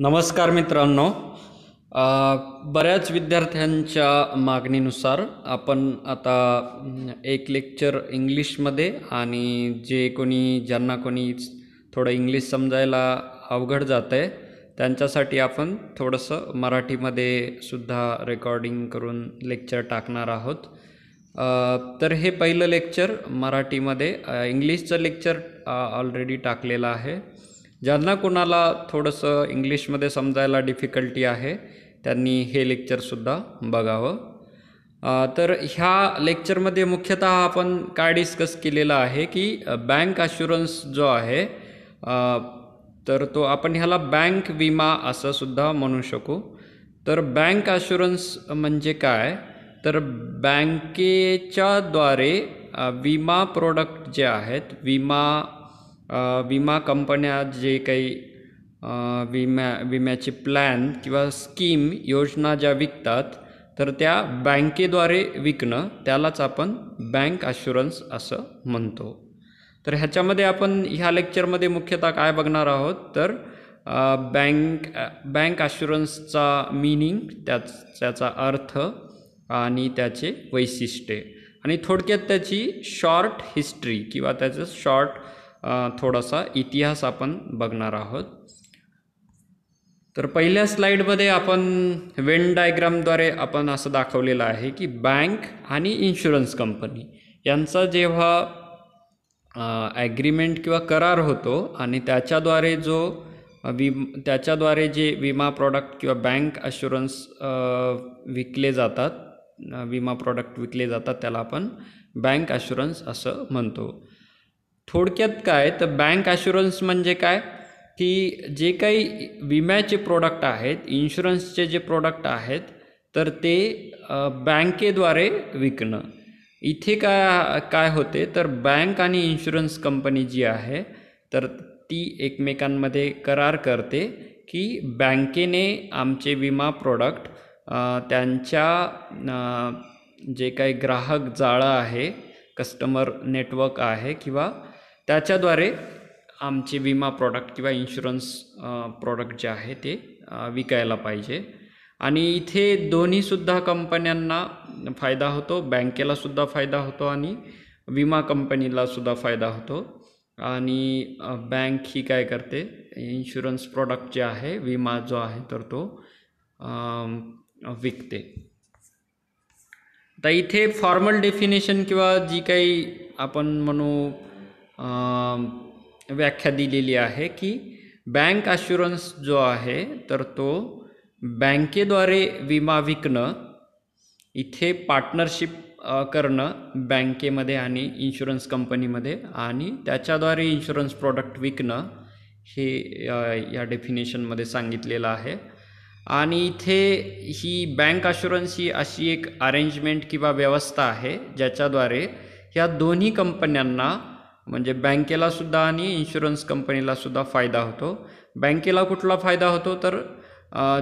नमस्कार मित्रांनो बऱ्याच विद्यार्थ्यांच्या मागणीनुसार आपण आता एक लेक्चर इंग्लिशमध्ये आणि जे कोणी ज्यांना कोणी थोडं इंग्लिश समजायला अवघड जातं आहे त्यांच्यासाठी आपण थोडंसं मराठीमध्ये सुद्धा रेकॉर्डिंग करून लेक्चर टाकणार आहोत तर हे पहिलं लेक्चर मराठीमध्ये इंग्लिशचं लेक्चर ऑलरेडी टाकलेलं आहे ज्यांना कोणाला थोडंसं इंग्लिशमध्ये समजायला डिफिकल्टी आहे त्यांनी हे लेक्चरसुद्धा बघावं तर ह्या लेक्चरमध्ये मुख्यतः आपण काय डिस्कस केलेला आहे की बँक अशुरन्स जो आहे तर तो आपण ह्याला बँक विमा असं सुद्धा म्हणू शकू तर बँक अशुरन्स म्हणजे काय तर बँकेच्याद्वारे विमा प्रोडक्ट जे आहेत विमा विमा कंपन्या जे काही विम्या विम्याचे प्लॅन किंवा स्कीम योजना ज्या विकतात तर त्या बँकेद्वारे विकणं त्यालाच आपण बँक अशुरन्स असं म्हणतो तर ह्याच्यामध्ये आपण ह्या लेक्चरमध्ये मुख्यतः काय बघणार आहोत तर बँक बँक अशुरन्सचा मिनिंग त्याच त्याचा अर्थ आणि त्याचे वैशिष्ट्ये आणि थोडक्यात त्याची शॉर्ट हिस्ट्री किंवा त्याचं शॉर्ट थोडासा इतिहास आपण बघणार आहोत तर पहिल्या स्लाईडमध्ये आपण वेन डायग्रामद्वारे आपण असं दाखवलेलं आहे की बँक आणि इन्शुरन्स कंपनी यांचा जेव्हा ॲग्रीमेंट किंवा करार होतो आणि त्याच्याद्वारे जो विम त्याच्याद्वारे जे विमा प्रॉडक्ट किंवा बँक अशुरन्स विकले जातात विमा प्रॉडक्ट विकले जातात त्याला आपण बँक अशुरन्स असं म्हणतो थोडक्यात काय तर बँक ॲशुरन्स म्हणजे काय की जे काही विम्याचे प्रोडक्ट आहेत इन्शुरन्सचे जे प्रोडक्ट आहेत तर ते बँकेद्वारे विकणं इथे काय काय होते तर बँक आणि इन्शुरन्स कंपनी जी आहे तर ती एकमेकांमध्ये करार करते की बँकेने आमचे विमा प्रोडक्ट त्यांच्या जे काही ग्राहक जाळं आहे कस्टमर नेटवर्क आहे किंवा त्याच्याद्वारे आमचे विमा प्रॉडक्ट किंवा इन्शुरन्स प्रॉडक्ट जे आहे ते विकायला पाहिजे आणि इथे दोन्हीसुद्धा कंपन्यांना फायदा होतो बँकेलासुद्धा फायदा होतो आणि विमा कंपनीलासुद्धा फायदा होतो आणि बँक ही काय करते इन्शुरन्स प्रॉडक्ट जे आहे विमा जो आहे तर तो विकते तर इथे फॉर्मल डेफिनेशन किंवा जी काही आपण म्हणू व्याख्या दिलेली आहे की बँक अशुरन्स जो आहे तर तो बँकेद्वारे विमा विकणं इथे पार्टनरशिप करणं बँकेमध्ये आणि इन्शुरन्स कंपनीमध्ये आणि त्याच्याद्वारे इन्शुरन्स प्रॉडक्ट विकणं हे या डेफिनेशनमध्ये सांगितलेलं आहे आणि इथे ही बँक अशुरन्स ही अशी एक अरेंजमेंट किंवा व्यवस्था आहे ज्याच्याद्वारे ह्या दोन्ही कंपन्यांना म्हणजे बँकेलासुद्धा आणि इन्शुरन्स कंपनीलासुद्धा फायदा होतो बँकेला कुठला फायदा होतो तर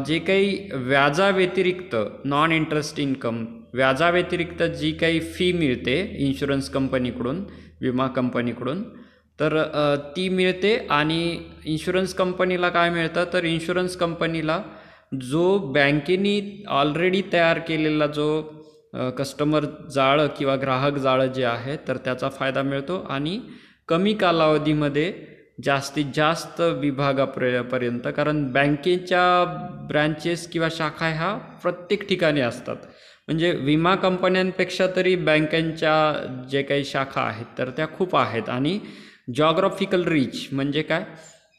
जे काही व्याजाव्यतिरिक्त नॉन इंटरेस्ट इन्कम व्याजाव्यतिरिक्त जी काही फी मिळते इन्शुरन्स कंपनीकडून विमा कंपनीकडून तर ती मिळते आणि इन्शुरन्स कंपनीला काय मिळतं तर इन्शुरन्स कंपनीला जो बँकेनी ऑलरेडी तयार केलेला जो कस्टमर जाळं किंवा ग्राहक जाळं जे आहे तर त्याचा फायदा मिळतो आणि कमी कालावधीमध्ये जास्तीत जास्त विभागापर्यंत कारण बँकेच्या ब्रँचेस किंवा शाखा ह्या प्रत्येक ठिकाणी असतात म्हणजे विमा कंपन्यांपेक्षा तरी बँकांच्या जे काही शाखा आहेत तर त्या खूप आहेत आणि जॉग्राफिकल रीच म्हणजे काय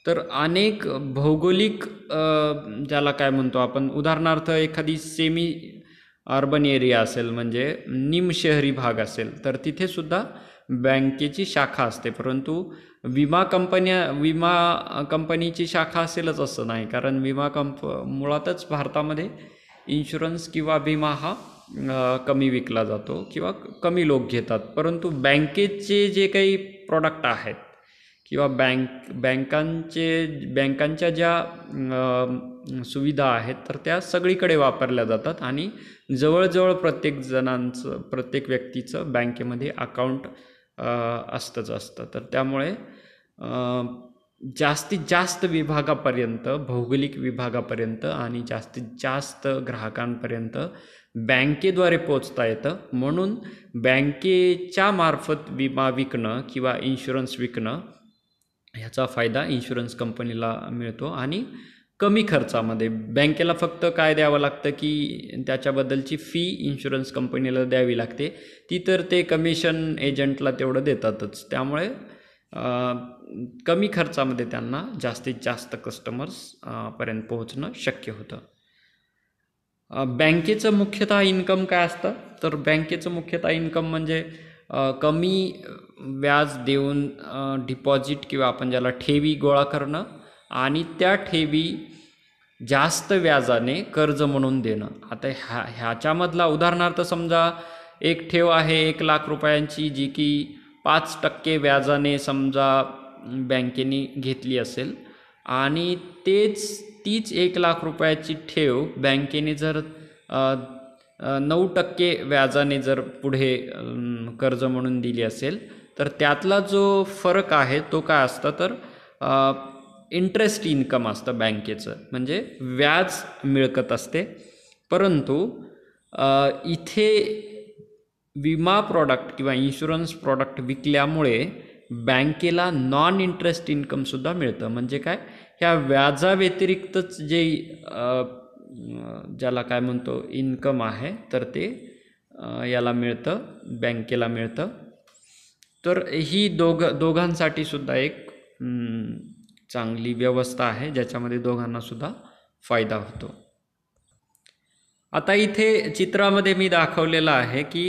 तर अनेक भौगोलिक ज्याला काय म्हणतो आपण उदाहरणार्थ एखादी सेमी अर्बन एरिया असेल म्हणजे निमशहरी भाग असेल तर तिथेसुद्धा बँकेची शाखा असते परंतु विमा कंपन्या विमा कंपनीची शाखा असेलच असं नाही कारण विमा कंप मुळातच भारतामध्ये इन्शुरन्स किंवा विमा हा कमी विकला जातो किंवा कमी लोक घेतात परंतु बँकेचे जे काही प्रॉडक्ट आहेत किंवा बँक बँकांचे बँकांच्या ज्या सुविधा आहेत तर त्या सगळीकडे वापरल्या जातात आणि जवळजवळ प्रत्येक जणांचं प्रत्येक व्यक्तीचं बँकेमध्ये अकाउंट असतंच असतं तर त्यामुळे जास्तीत जास्त विभागापर्यंत भौगोलिक विभागापर्यंत आणि जास्तीत जास्त ग्राहकांपर्यंत बँकेद्वारे पोचता येतं म्हणून बँकेच्या मार्फत विमा विकणं किंवा इन्शुरन्स विकणं ह्याचा फायदा इन्शुरन्स कंपनीला मिळतो आणि कमी खर्चामध्ये बँकेला फक्त काय द्यावं लागतं की त्याच्याबद्दलची फी इन्शुरन्स कंपनीला द्यावी लागते ती तर ते कमिशन एजंटला तेवढं देतातच त्यामुळे कमी खर्चामध्ये त्यांना जास्तीत जास्त कस्टमर्स पर्यंत पोहोचणं शक्य होतं बँकेचं मुख्यतः इन्कम काय असतं तर बँकेचं मुख्यतः इन्कम म्हणजे कमी व्याज देऊन डिपॉझिट किंवा आपण ज्याला ठेवी गोळा करणं आणि त्या ठेवी जास्त व्याजाने कर्ज म्हणून देणं आता ह्या ह्याच्यामधला उदाहरणार्थ समजा एक ठेव आहे एक लाख रुपयांची जी की पाच टक्के व्याजाने समजा बँकेने घेतली असेल आणि तेच तीच एक लाख रुपयाची ठेव बँकेने जर नऊ टक्के व्याजाने जर पुढे कर्ज म्हणून दिली असेल तर त्यातला जो फरक आहे तो काय असता तर इंटरेस्ट इन्कम असतं बँकेचं म्हणजे व्याज मिळकत असते परंतु इथे विमा प्रॉडक्ट किंवा इन्शुरन्स प्रॉडक्ट विकल्यामुळे बँकेला नॉन इंटरेस्ट इन्कमसुद्धा मिळतं म्हणजे काय ह्या व्याजाव्यतिरिक्तच जे ज्याला काय म्हणतो इन्कम आहे तर ते याला मिळतं बँकेला मिळतं तर ही दोघ दोघांसाठी सुद्धा एक चांगली व्यवस्था आहे ज्याच्यामध्ये दोघांनासुद्धा फायदा होतो आता इथे चित्रामध्ये मी दाखवलेलं आहे की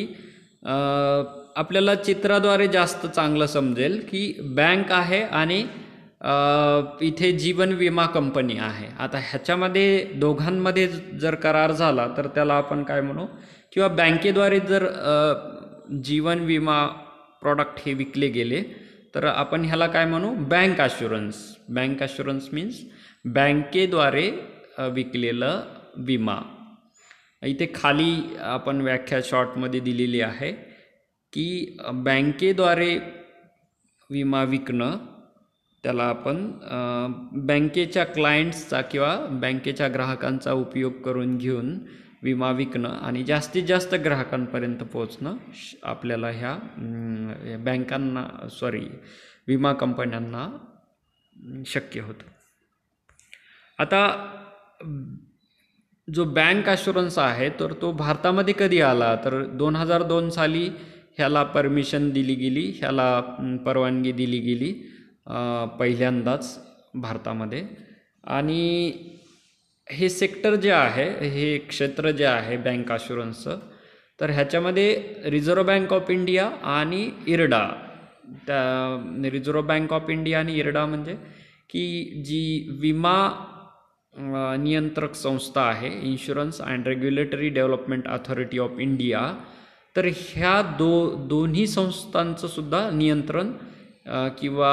आपल्याला चित्राद्वारे जास्त चांगलं समजेल की बँक आहे आणि इथे जीवन विमा कंपनी आहे आता ह्याच्यामध्ये दोघांमध्ये जर करार झाला तर त्याला आपण काय म्हणू किंवा बँकेद्वारे जर जीवन विमा प्रॉडक्ट हे विकले गेले तर आपण ह्याला काय म्हणू bank assurance bank assurance means बँकेद्वारे विकलेलं विमा इथे खाली आपण व्याख्या शॉर्टमध्ये दिलेली आहे की बँकेद्वारे विमा विकणं त्याला आपण बँकेच्या क्लायंट्सचा किंवा बँकेच्या ग्राहकांचा उपयोग करून घेऊन विमा विकणं आणि जास्तीत जास्त ग्राहकांपर्यंत पोहोचणं आपल्याला ह्या बँकांना सॉरी विमा कंपन्यांना शक्य होतं आता जो बँक अशुरन्स आहे तर तो भारतामध्ये कधी आला तर दोन हजार दोन साली ह्याला परमिशन दिली गेली ह्याला परवानगी दिली गेली पहिल्यांदाच भारतामध्ये आणि हे सेक्टर जे आहे हे क्षेत्र जे आहे बँक अशुरन्सचं तर ह्याच्यामध्ये रिझर्व बँक ऑफ इंडिया आणि इरडा त्या रिझर्व बँक ऑफ इंडिया आणि इरडा म्हणजे की जी विमा नियंत्रक संस्था आहे insurance and regulatory development authority of India तर ह्या दो दोन्ही संस्थांचं सुद्धा नियंत्रण किंवा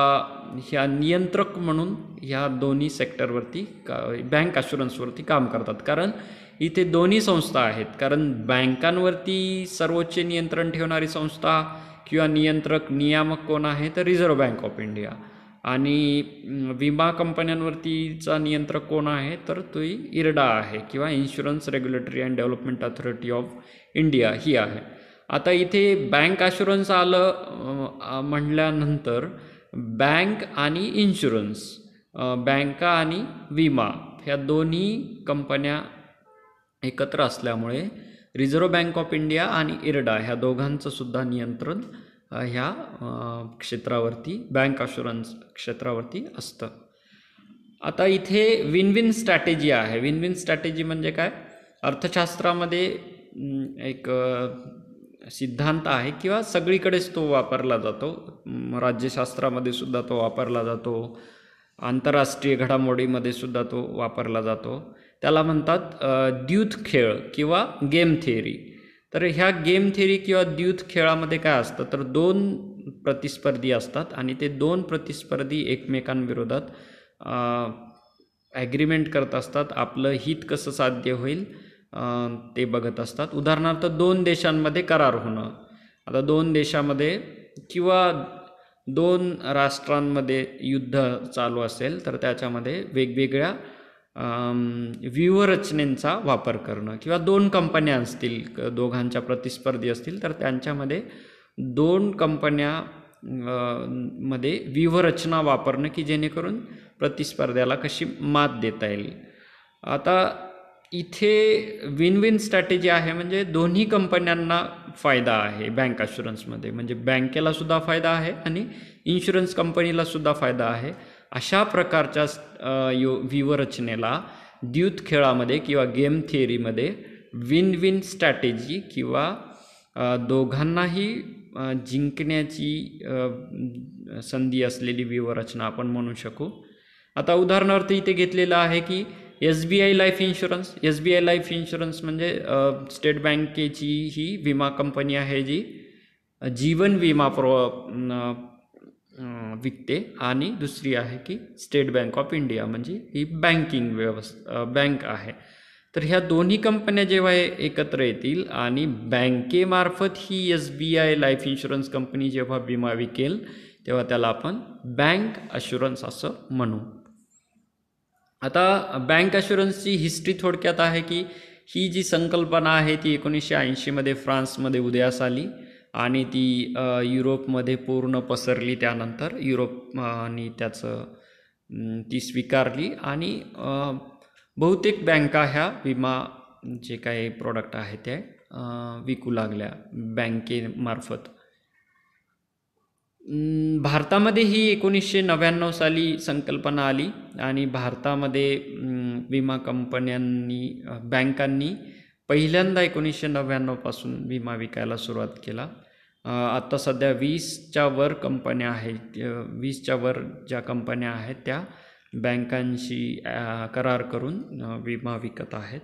ह्या नियंत्रक म्हणून ह्या दोन्ही सेक्टरवरती का बँक अशुरन्सवरती काम करतात कारण इथे दोन्ही संस्था आहेत कारण बँकांवरती सर्वोच्च नियंत्रण ठेवणारी संस्था किंवा नियंत्रक नियामक कोण आहे तर रिझर्व्ह बँक ऑफ इंडिया आणि विमा कंपन्यांवरतीचा नियंत्रक कोण आहे तर तो इरडा आहे किंवा insurance regulatory and development authority of India ही आहे आता इथे बँक ॲशुरन्स आलं म्हटल्यानंतर बँक आणि इन्शुरन्स बँका आणि विमा ह्या दोन्ही कंपन्या एकत्र असल्यामुळे रिझर्व्ह बँक ऑफ इंडिया आणि इरडा ह्या दोघांचं सुद्धा नियंत्रण ह्या क्षेत्रावरती बँक अशुरन्स क्षेत्रावरती असतं आता इथे विन विन स्ट्रॅटेजी आहे विन विन स्ट्रॅटेजी म्हणजे काय अर्थशास्त्रामध्ये एक सिद्धांत आहे किंवा सगळीकडेच तो वापरला जातो राज्यशास्त्रामध्ये सुद्धा तो वापरला जातो आंतरराष्ट्रीय घडामोडीमध्ये सुद्धा तो वापरला जातो त्याला म्हणतात द्यूत खेळ किंवा गेम थिअरी तर ह्या गेम थिअरी किंवा द्यूत खेळामध्ये काय असतं तर दोन प्रतिस्पर्धी असतात आणि ते दोन प्रतिस्पर्धी एकमेकांविरोधात ॲग्रीमेंट करत असतात आपलं हित कसं साध्य होईल ते बघत असतात उदाहरणार्थ दोन देशांमध्ये करार होणं आता दोन देशामध्ये किंवा दोन राष्ट्रांमध्ये युद्ध चालू असेल तर त्याच्यामध्ये वेगवेगळ्या व्यूहरचनेंचा वापर करणं किंवा दोन कंपन्या असतील दोघांच्या प्रतिस्पर्धी असतील तर त्यांच्यामध्ये दोन कंपन्या मध्ये व्यूहरचना वापरणं की जेणेकरून प्रतिस्पर्ध्याला कशी मात देता येईल आता इथे विन विन स्ट्रॅटेजी आहे म्हणजे दोन्ही कंपन्यांना फायदा आहे बँक अशुरन्समध्ये म्हणजे बँकेला सुद्धा फायदा आहे आणि इन्शुरन्स कंपनीला सुद्धा फायदा आहे अशा प्रकारच्या यो व्यूवरचनेला द्यूत खेळामध्ये किंवा गेम थिअरीमध्ये विन विन स्ट्रॅटेजी किंवा दोघांनाही जिंकण्याची संधी असलेली व्यूवरचना आपण म्हणू शकू आता उदाहरणार्थ इथे घेतलेलं आहे की S B I life insurance S B I life insurance म्हणजे स्टेट बँकेची ही विमा कंपनी आहे जी जीवन विमा प्रो विकते आणि दुसरी आहे की स्टेट बँक ऑफ इंडिया म्हणजे ही बँकिंग व्यवस्था बँक आहे तर ह्या दोन्ही कंपन्या जेव्हा एकत्र येतील आणि बँकेमार्फत ही S B I life insurance company जेव्हा विमा विकेल तेव्हा त्याला आपण बँक अशुरन्स असं म्हणू आता बँक ॲश्युरन्सची हिस्ट्री थोडक्यात आहे की ही जी संकल्पना आहे ती एकोणीसशे ऐंशीमध्ये फ्रान्समध्ये उदयास आली आणि ती युरोपमध्ये पूर्ण पसरली त्यानंतर युरोपनी त्याचं ती स्वीकारली आणि बहुतेक बँका ह्या विमा जे काही प्रोडक्ट आहे ते विकू लागल्या बँकेमार्फत भारतामध्ये ही एकोणीसशे नव्याण्णव साली संकल्पना आली आणि भारतामध्ये विमा कंपन्यांनी बँकांनी पहिल्यांदा एकोणीसशे नव्याण्णवपासून विमा विकायला सुरुवात केला आत्ता सध्या वीसच्या वर कंपन्या आहेत वीसच्या वर ज्या कंपन्या आहेत त्या बँकांशी करार करून विमा विकत आहेत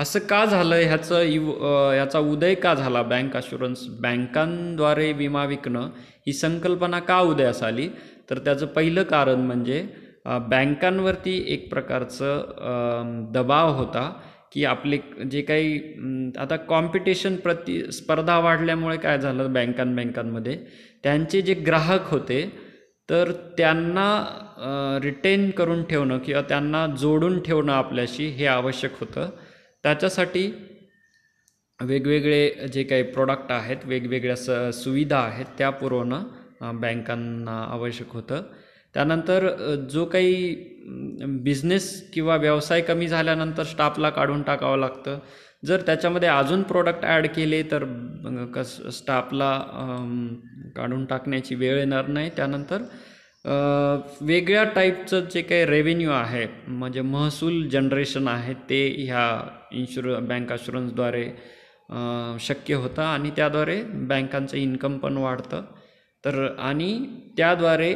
असं का झालं ह्याचं इव याचा उदय का झाला बँक अशुरन्स बँकांद्वारे विमा विकणं ही संकल्पना का उदयास आली तर त्याचं पहिलं कारण म्हणजे बँकांवरती एक प्रकारचं दबाव होता की आपले जे काही आता कॉम्पिटिशन प्रति स्पर्धा वाढल्यामुळे काय झालं बँकां बँकांमध्ये त्यांचे जे ग्राहक होते तर त्यांना रिटेन करून ठेवणं किंवा त्यांना जोडून ठेवणं आपल्याशी हे आवश्यक होतं त्याच्यासाठी वेगवेगळे जे काही प्रोडक्ट आहेत वेगवेगळ्या स सुविधा आहेत त्या पुरवणं बँकांना आवश्यक होतं त्यानंतर जो काही बिझनेस किंवा व्यवसाय कमी झाल्यानंतर स्टाफला काढून टाकावं लागतं जर त्याच्यामध्ये अजून प्रोडक्ट ॲड केले तर कस स्टाफला काढून टाकण्याची वेळ येणार नाही त्यानंतर वेगळ्या टाईपचं जे काही रेव्हेन्यू आहे म्हणजे महसूल जनरेशन आहे ते ह्या इन्शुर बँक अशुरन्सद्वारे शक्य होतं आणि त्याद्वारे बँकांचं इन्कम पण वाढतं तर आणि त्याद्वारे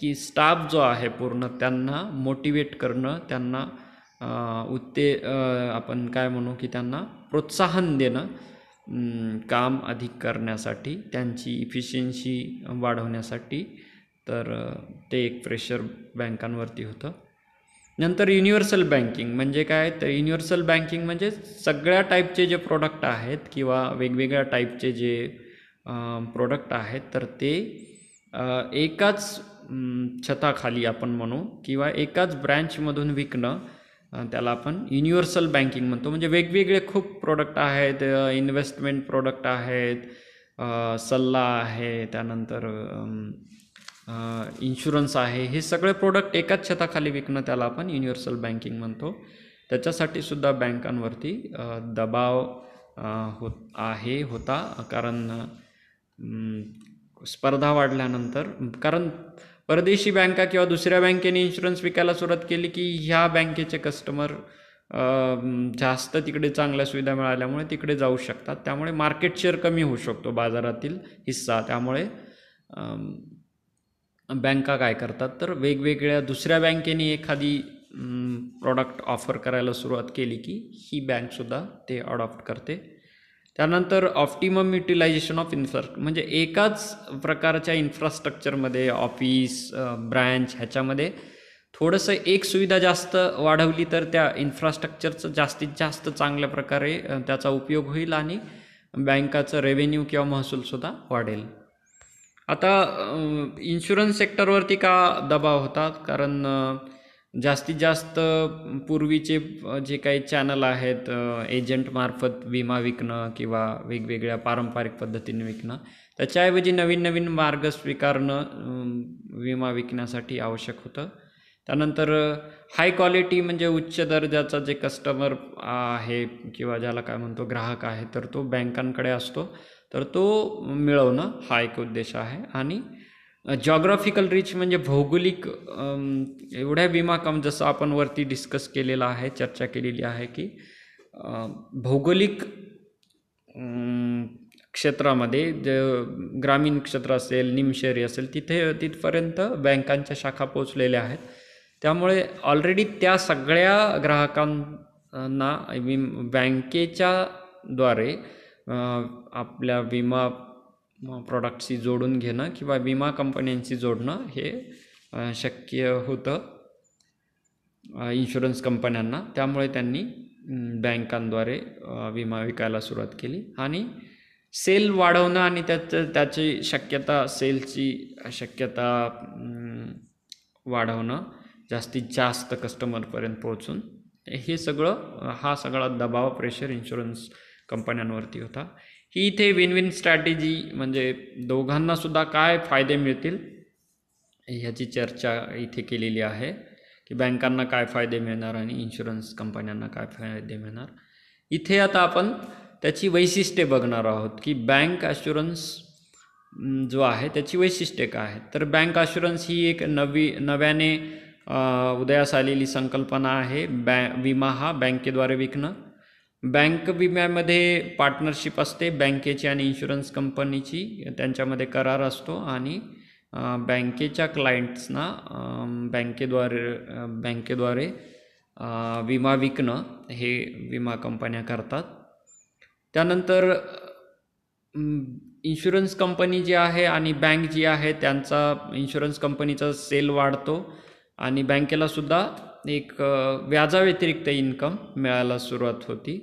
की स्टाफ जो आहे पूर्ण त्यांना मोटिवेट करणं त्यांना उत्ते आपण काय म्हणू की त्यांना प्रोत्साहन देणं काम अधिक करण्यासाठी त्यांची इफिशियन्सी वाढवण्यासाठी तर ते एक प्रेशर बँकांवरती होतं नंतर युनिव्हर्सल बँकिंग म्हणजे काय तर युनिव्हर्सल बँकिंग म्हणजे सगळ्या टाईपचे जे प्रोडक्ट आहेत किंवा वेगवेगळ्या टाईपचे जे प्रोडक्ट आहेत तर ते एकाच छताखाली आपण म्हणू किंवा एकाच ब्रँचमधून विकणं त्याला आपण युनिव्हर्सल बँकिंग म्हणतो म्हणजे वेगवेगळे खूप प्रोडक्ट आहेत इन्व्हेस्टमेंट प्रोडक्ट आहेत सल्ला आहे त्यानंतर इन्शुरन्स आहे हे सगळे प्रोडक्ट एकाच छताखाली विकणं त्याला आपण युनिव्हर्सल बँकिंग म्हणतो त्याच्यासाठी सुद्धा बँकांवरती दबाव होत आहे होता कारण स्पर्धा वाढल्यानंतर कारण परदेशी बँका किंवा दुसऱ्या बँकेने इन्शुरन्स विकायला सुरुवात केली की ह्या बँकेचे कस्टमर जास्त तिकडे चांगल्या सुविधा मिळाल्यामुळे तिकडे जाऊ शकतात त्यामुळे मार्केट शेअर कमी होऊ शकतो बाजारातील हिस्सा त्यामुळे बँका काय करतात तर वेगवेगळ्या दुसऱ्या बँकेने एखादी प्रॉडक्ट ऑफर करायला सुरुवात केली की ही बँकसुद्धा ते अडॉप्ट करते त्यानंतर ऑप्टिमम युटिलायझेशन ऑफ इन्फ्रास्ट्रक्चर म्हणजे एकाच प्रकारच्या इन्फ्रास्ट्रक्चरमध्ये ऑफिस ब्रँच ह्याच्यामध्ये थोडंसं एक सुविधा जास्त वाढवली तर त्या इन्फ्रास्ट्रक्चरचं जास्तीत जास्त चांगल्या प्रकारे त्याचा उपयोग होईल आणि बँकाचं रेव्हेन्यू किंवा महसूलसुद्धा वाढेल आता इन्शुरन्स सेक्टरवरती का दबाव होता कारण जास्तीत जास्त पूर्वीचे जे काही चॅनल आहेत एजंटमार्फत विमा विकणं किंवा वेगवेगळ्या पारंपरिक पद्धतीने विकणं त्याच्याऐवजी नवीन नवीन मार्ग स्वीकारणं विमा विकण्यासाठी आवश्यक होतं त्यानंतर हाय क्वालिटी म्हणजे उच्च दर्जाचा जे कस्टमर आहे किंवा ज्याला काय म्हणतो ग्राहक आहे तर तो बँकांकडे असतो तर तो मिळवणं हा एक उद्देश आहे आणि जॉग्राफिकल रिच म्हणजे भौगोलिक एवढ्या विमा काम जसं आपण वरती डिस्कस केलेलं आहे चर्चा केलेली आहे की भौगोलिक क्षेत्रामध्ये ज ग्रामीण क्षेत्र असेल निमशहरी असेल तिथे तिथपर्यंत बँकांच्या शाखा पोचलेल्या आहेत त्यामुळे ऑलरेडी त्या सगळ्या ग्राहकांना बँकेच्या द्वारे आपल्या विमा प्रॉडक्टशी जोडून घेणं किंवा विमा कंपन्यांशी जोडणं हे शक्य होतं इन्शुरन्स कंपन्यांना त्यामुळे त्यांनी बँकांद्वारे विमा विकायला सुरुवात केली आणि सेल वाढवणं आणि त्याचं त्याची शक्यता सेलची शक्यता वाढवणं जास्तीत जास्त कस्टमरपर्यंत पोहोचून हे सगळं हा सगळा दबाव प्रेशर इन्शुरन्स कंपन्यांवरती होता ही इथे विन विन स्ट्रॅटेजी म्हणजे दोघांनासुद्धा काय फायदे मिळतील ह्याची चर्चा इथे केलेली आहे की बँकांना काय फायदे मिळणार आणि इन्शुरन्स कंपन्यांना काय फायदे मिळणार इथे आता आपण त्याची वैशिष्ट्ये बघणार आहोत की बँक ॲश्युरन्स जो आहे त्याची वैशिष्ट्ये काय आहेत तर बँक ॲश्युरन्स ही एक नवी नव्याने उदयास आलेली संकल्पना आहे बॅ विमा हा बँकेद्वारे विकणं बँक विम्यामध्ये पार्टनरशिप असते बँकेची आणि इन्शुरन्स कंपनीची त्यांच्यामध्ये करार असतो आणि बँकेच्या क्लायंट्सना बँकेद्वारे बँकेद्वारे विमा विकणं हे विमा कंपन्या करतात त्यानंतर इन्शुरन्स कंपनी जी आहे आणि बँक जी आहे त्यांचा इन्शुरन्स कंपनीचा सेल वाढतो आणि बँकेलासुद्धा एक व्याजाव्यतिरिक्त इन्कम मिळायला सुरुवात होती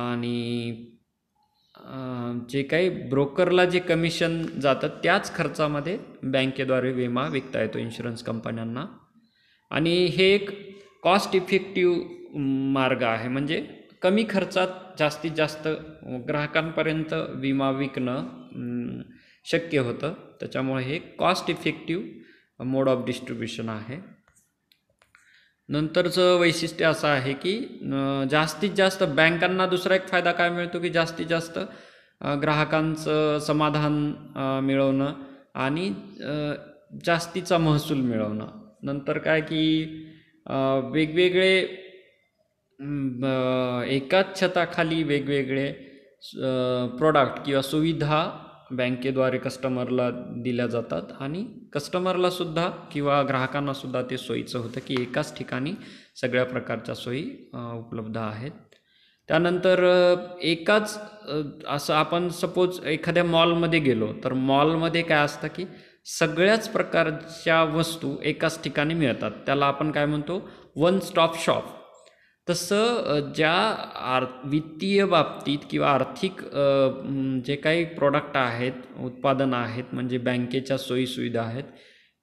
आणि जे काही ब्रोकरला जे कमिशन जातं त्याच खर्चामध्ये बँकेद्वारे विमा विकता येतो इन्शुरन्स कंपन्यांना आणि हे एक कॉस्ट इफेक्टिव्ह मार्ग आहे म्हणजे कमी खर्चात जास्तीत जास्त ग्राहकांपर्यंत विमा विकणं शक्य होतं त्याच्यामुळे हे cost effective mode of distribution आहे नंतरचं वैशिष्ट्य असं आहे की जास्तीत जास्त बँकांना दुसरा एक फायदा काय मिळतो की जास्तीत जास्त ग्राहकांचं समाधान मिळवणं आणि जास्तीचा महसूल मिळवणं नंतर काय की वेगवेगळे एकाच छताखाली वेगवेगळे प्रोडक्ट किंवा सुविधा बँकेद्वारे कस्टमरला दिल्या जातात आणि कस्टमरला सुद्धा किंवा ग्राहकांना सुद्धा ते सोयीचं होतं की एकाच ठिकाणी सगळ्या प्रकारच्या सोयी उपलब्ध आहेत त्यानंतर एकाच असं आपण सपोज एखाद्या मॉलमध्ये गेलो तर मॉलमध्ये काय असतं की सगळ्याच प्रकारच्या वस्तू एकाच ठिकाणी मिळतात त्याला आपण काय म्हणतो वन स्टॉप शॉप तसं ज्या आर् वित्तीय बाबतीत किंवा आर्थिक जे काही प्रॉडक्ट आहेत उत्पादनं आहेत म्हणजे बँकेच्या सोयीसुविधा आहेत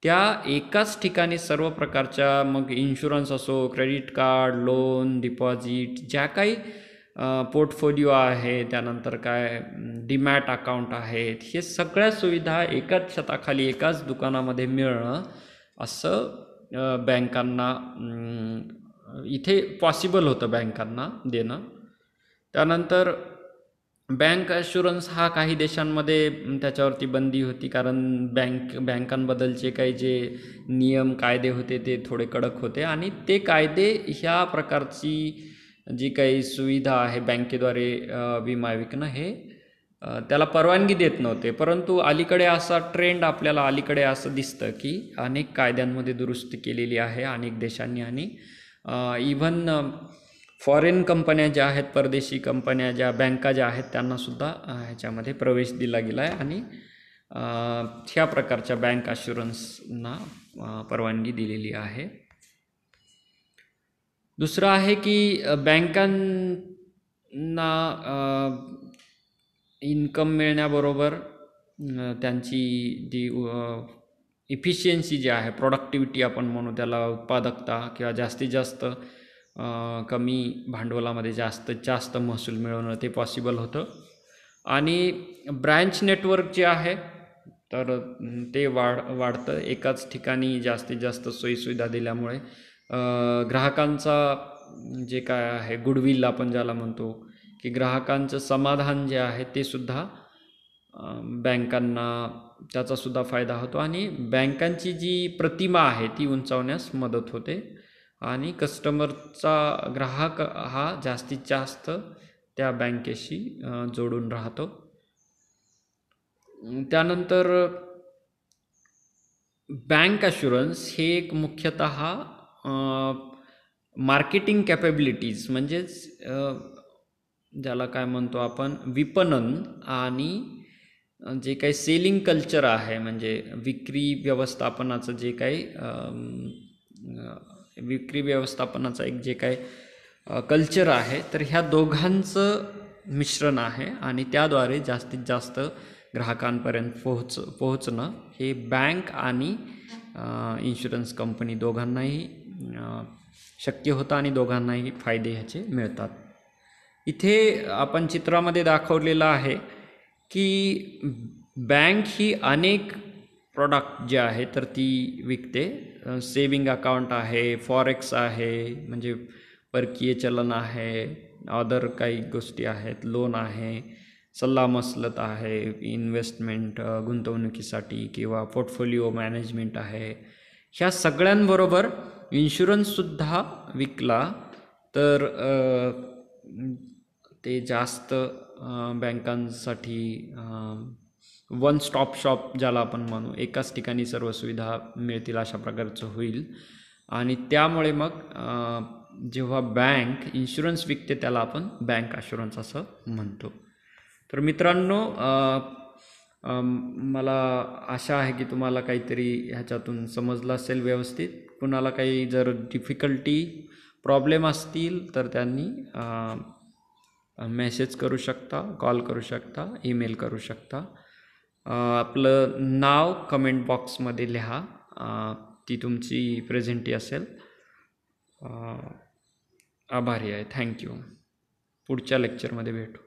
त्या एकाच ठिकाणी सर्व प्रकारच्या मग इन्शुरन्स असो क्रेडिट कार्ड लोन डिपॉझिट ज्या काही पोर्टफोलिओ आहे त्यानंतर काय डीमॅट अकाउंट आहेत हे सगळ्या सुविधा एकाच छताखाली एकाच दुकानामध्ये मिळणं असं बँकांना इथे पॉसिबल होतं बँकांना देणं त्यानंतर बँक ॲश्युरन्स हा काही देशांमध्ये त्याच्यावरती बंदी होती कारण बँक बँकांबद्दलचे काही जे नियम कायदे होते ते थोडे कडक होते आणि ते कायदे ह्या प्रकारची जी काही सुविधा आहे बँकेद्वारे विमा विकणं हे त्याला परवानगी देत नव्हते परंतु अलीकडे असा ट्रेंड आपल्याला अलीकडे असं दिसतं की अनेक कायद्यांमध्ये दुरुस्ती केलेली आहे अनेक देशांनी आणि इवन फॉरेन कंपन्या ज्या आहेत परदेशी कंपन्या ज्या बँका ज्या आहेत त्यांनासुद्धा ह्याच्यामध्ये प्रवेश दिला गेला आहे आणि ह्या प्रकारच्या बँक अशुरन्सना परवानगी दिलेली आहे दुसरं आहे की बँकांना इन्कम मिळण्याबरोबर त्यांची जी इफिशियन्सी जी आहे प्रोडक्टिव्हिटी आपण म्हणू त्याला उत्पादकता किंवा जास्तीत जास्त कमी भांडवलामध्ये जास्त जास्त महसूल मिळवणं ते पॉसिबल होतं आणि ब्रँच नेटवर्क जे आहे तर ते वाढ वाढतं एकाच ठिकाणी जास्तीत जास्त सोयीसुविधा दिल्यामुळे ग्राहकांचा जे काय आहे गुडविल आपण ज्याला म्हणतो की ग्राहकांचं समाधान जे आहे ते सुद्धा बँकांना त्याचासुद्धा फायदा होतो आणि बँकांची जी प्रतिमा आहे ती उंचावण्यास मदत होते आणि कस्टमरचा ग्राहक हा जास्तीत जास्त त्या बँकेशी जोडून राहतो त्यानंतर बँक अशुरन्स हे एक मुख्यत मार्केटिंग कॅपेबिलिटीज म्हणजेच ज्याला काय म्हणतो आपण विपणन आणि जे काही सेलिंग कल्चर आहे म्हणजे विक्री व्यवस्थापनाचं जे काही विक्री व्यवस्थापनाचं एक जे काही कल्चर आहे तर ह्या दोघांचं मिश्रण आहे आणि त्याद्वारे जास्तीत जास्त ग्राहकांपर्यंत पोहोच पोहोचणं हे बँक आणि इन्शुरन्स कंपनी दोघांनाही शक्य होतं आणि दोघांनाही फायदे ह्याचे मिळतात इथे आपण चित्रामध्ये दाखवलेलं आहे की बँक ही अनेक प्रॉडक्ट जे आहे तर ती विकते सेविंग अकाउंट आहे फॉरेक्स आहे म्हणजे परकीय चलन आहे अदर काही गोष्टी आहेत लोन आहे सल्ला मसलत आहे इन्व्हेस्टमेंट गुंतवणुकीसाठी किंवा पोर्टफोलिओ मॅनेजमेंट आहे ह्या सगळ्यांबरोबर इन्शुरन्ससुद्धा विकला तर ते जास्त बँकांसाठी वन स्टॉप शॉप ज्याला आपण म्हणू एकाच ठिकाणी सर्व सुविधा मिळतील अशा प्रकारचं होईल आणि त्यामुळे मग जेव्हा बँक इन्शुरन्स विकते त्याला आपण बँक अशुरन्स असं म्हणतो तर मित्रांनो मला आशा आहे की तुम्हाला काहीतरी ह्याच्यातून समजलं असेल व्यवस्थित कुणाला काही जर डिफिकल्टी प्रॉब्लेम असतील तर त्यांनी मेसेज करू शकता कॉल करू शकता ईमेल करू शकता आपलं नाव कमेंट बॉक्समध्ये लिहा ती तुमची प्रेझेंटी असेल आभारी आहे थँक्यू पुढच्या लेक्चरमध्ये भेटू